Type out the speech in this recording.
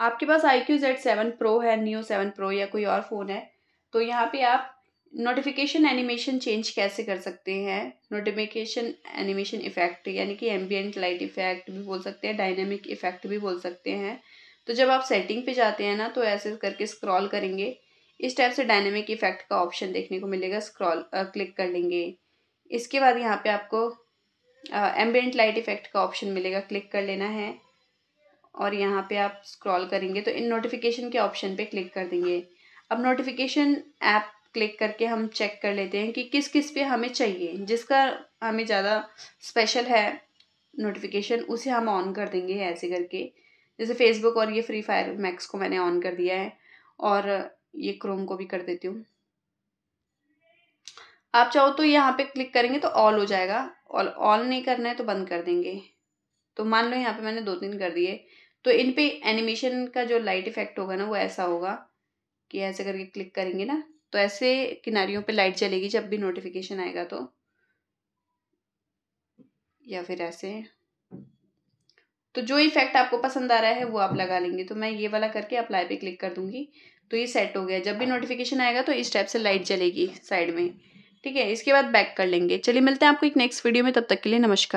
आपके पास I Q Z seven pro है न्यू सेवन प्रो या कोई और फ़ोन है तो यहाँ पे आप नोटिफिकेशन एनिमेशन चेंज कैसे कर सकते हैं नोटिफिकेशन एनिमेशन इफ़ेक्ट यानी कि एम्बियंट लाइट इफ़ेक्ट भी बोल सकते हैं डायनेमिक इफ़ेक्ट भी बोल सकते हैं तो जब आप सेटिंग पे जाते हैं ना तो ऐसे करके स्क्रॉल करेंगे इस टाइप से डायनेमिक इफ़ेक्ट का ऑप्शन देखने को मिलेगा स्क्रॉल क्लिक कर लेंगे इसके बाद यहाँ पे आपको एम्बियंट लाइट इफ़ेक्ट का ऑप्शन मिलेगा क्लिक कर लेना है और यहाँ पे आप स्क्रॉल करेंगे तो इन नोटिफिकेशन के ऑप्शन पे क्लिक कर देंगे अब नोटिफिकेशन ऐप क्लिक करके हम चेक कर लेते हैं कि किस किस पे हमें चाहिए जिसका हमें ज़्यादा स्पेशल है नोटिफिकेशन उसे हम ऑन कर देंगे ऐसे करके जैसे फेसबुक और ये फ्री फायर मैक्स को मैंने ऑन कर दिया है और ये क्रोम को भी कर देती हूँ आप चाहो तो यहाँ पे क्लिक करेंगे तो ऑल हो जाएगा और ऑल नहीं करना है तो बंद कर देंगे तो मान लो यहाँ पे मैंने दो तीन कर दिए तो इन पे एनिमेशन का जो लाइट इफेक्ट होगा ना वो ऐसा होगा कि ऐसे करके क्लिक करेंगे ना तो ऐसे किनारियों पे लाइट चलेगी जब भी नोटिफिकेशन आएगा तो या फिर ऐसे तो जो इफेक्ट आपको पसंद आ रहा है वो आप लगा लेंगे तो मैं ये वाला करके अप्लाई पे क्लिक कर दूंगी तो ये सेट हो गया जब भी नोटिफिकेशन आएगा तो इस टाइप से लाइट जलेगी साइड में ठीक है इसके बाद बैक कर लेंगे चलिए मिलते हैं आपको एक नेक्स्ट वीडियो में तब तक के लिए नमस्कार